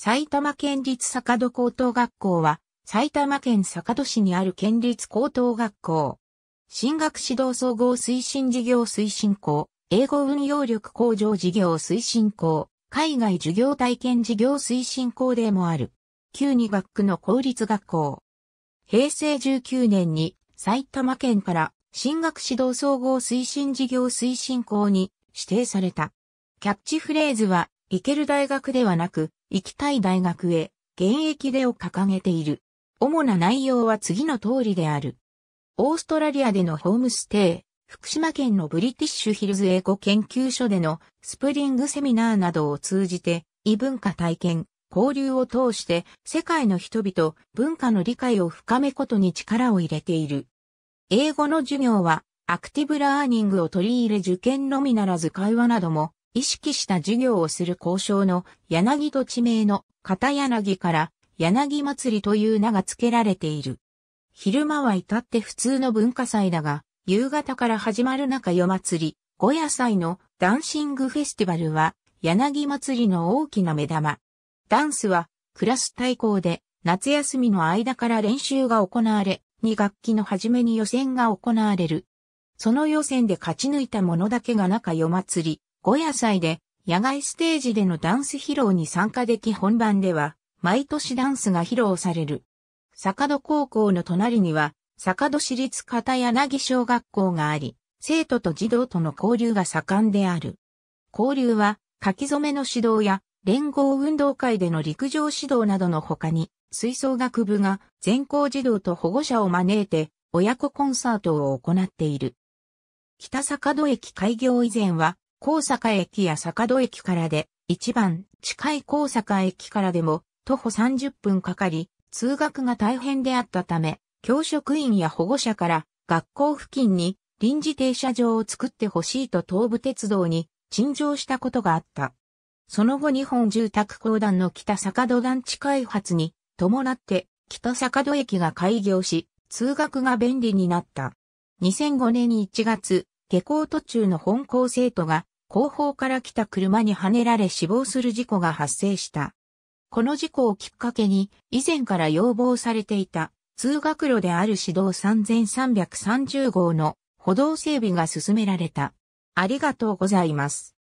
埼玉県立坂戸高等学校は、埼玉県坂戸市にある県立高等学校。進学指導総合推進事業推進校、英語運用力向上事業推進校、海外授業体験事業推進校でもある。旧二学区の公立学校。平成19年に埼玉県から進学指導総合推進事業推進校に指定された。キャッチフレーズは、行ける大学ではなく、行きたい大学へ、現役でを掲げている。主な内容は次の通りである。オーストラリアでのホームステイ、福島県のブリティッシュヒルズ英語研究所でのスプリングセミナーなどを通じて、異文化体験、交流を通して世界の人々、文化の理解を深めことに力を入れている。英語の授業はアクティブラーニングを取り入れ受験のみならず会話なども意識した授業をする交渉の柳と地名の片柳から柳祭りという名が付けられている。昼間は至って普通の文化祭だが、夕方から始まる中夜祭り、五夜祭のダンシングフェスティバルは柳祭りの大きな目玉。ダンスはクラス対抗で夏休みの間から練習が行われ、2学期の初めに予選が行われる。その予選で勝ち抜いた者だけが中夜祭り、5野菜で野外ステージでのダンス披露に参加でき本番では毎年ダンスが披露される。坂戸高校の隣には坂戸市立片柳小学校があり、生徒と児童との交流が盛んである。交流は書き初めの指導や連合運動会での陸上指導などの他に、吹奏楽部が全校児童と保護者を招いて親子コンサートを行っている。北坂戸駅開業以前は高坂駅や坂戸駅からで、一番近い高坂駅からでも徒歩30分かかり、通学が大変であったため、教職員や保護者から学校付近に臨時停車場を作ってほしいと東武鉄道に陳情したことがあった。その後日本住宅公団の北坂戸団地開発に伴って北坂戸駅が開業し、通学が便利になった。2005年1月、下校途中の本校生徒が後方から来た車にはねられ死亡する事故が発生した。この事故をきっかけに、以前から要望されていた、通学路である市道3330号の歩道整備が進められた。ありがとうございます。